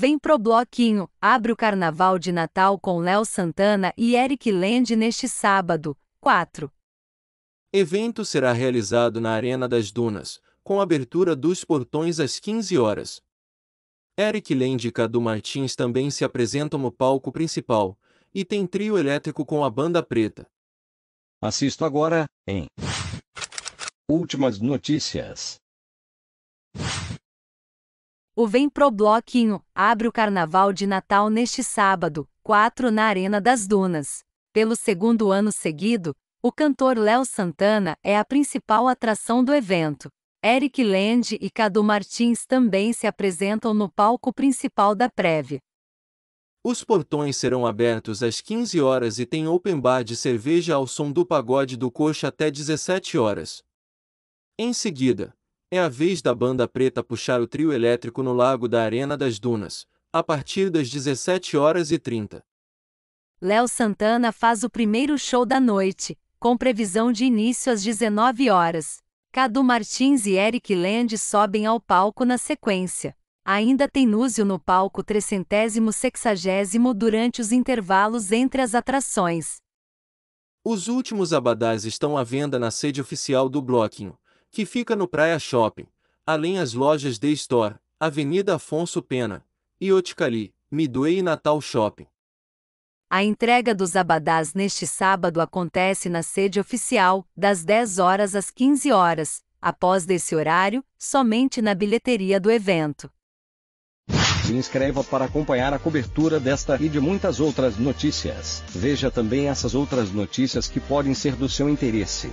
Vem pro bloquinho, abre o Carnaval de Natal com Léo Santana e Eric Land neste sábado, 4. Evento será realizado na Arena das Dunas, com abertura dos portões às 15 horas. Eric Land e Cadu Martins também se apresentam no palco principal, e tem trio elétrico com a banda preta. Assisto agora, em Últimas notícias. O Vem Pro Bloquinho abre o Carnaval de Natal neste sábado, 4 na Arena das Dunas. Pelo segundo ano seguido, o cantor Léo Santana é a principal atração do evento. Eric Land e Cadu Martins também se apresentam no palco principal da prévia. Os portões serão abertos às 15 horas e tem open bar de cerveja ao som do pagode do coxa até 17 horas. Em seguida, é a vez da banda preta puxar o trio elétrico no Lago da Arena das Dunas, a partir das 17 horas e 30. Léo Santana faz o primeiro show da noite, com previsão de início às 19 horas. Cadu Martins e Eric Land sobem ao palco na sequência. Ainda tem Núzio no palco 360 durante os intervalos entre as atrações. Os últimos abadás estão à venda na sede oficial do Bloquinho, que fica no Praia Shopping, além as lojas The Store, Avenida Afonso Pena, Ioticali, Midway e Natal Shopping. A entrega dos abadás neste sábado acontece na sede oficial, das 10 horas às 15 horas, após desse horário, somente na bilheteria do evento. Se inscreva para acompanhar a cobertura desta e de muitas outras notícias. Veja também essas outras notícias que podem ser do seu interesse.